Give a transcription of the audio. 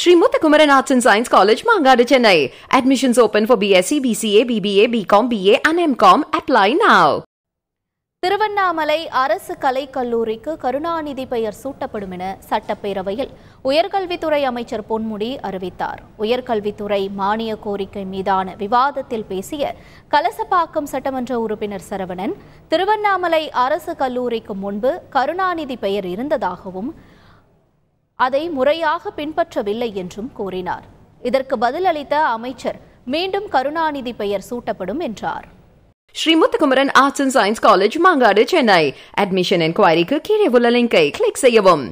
Sri and science college Mangadu Chennai admissions open for BSc BCA BBA BCom BA and MCom apply now Tiruvannamalai அரசு கல்லூரிக்கு கருணாநிதி பெயர் சூட்டப்படும் என சட்டப்பேரவையில் உயர்கல்வித்துறை அமைச்சர் பொன்முடி அறிவித்தார் உயர்கல்வித்துறை மானிய கோரிக்கை மீதான விவாதத்தில் பேசிய கலசப்பாக்கம் சட்டமன்ற உறுப்பினர் சரவணன் திருவண்ணாமலை அரசு கல்லூரிக்கு முன்பு கருணாநிதி பெயர் இருந்ததாகவும் அதை முறையாக பின்பற்றவில்லை என்றும் கூறினார் இதற்கு பதிலளித்த அமைச்சர் மீண்டும் கருணாநிதி பெயர் சூட்டப்படும் என்றார் Srimuthukumaran arts and science college Mangadu Chennai admission என்கொயரிக்கு கீழே உள்ள லிங்கை கிளிக் செய்யவும்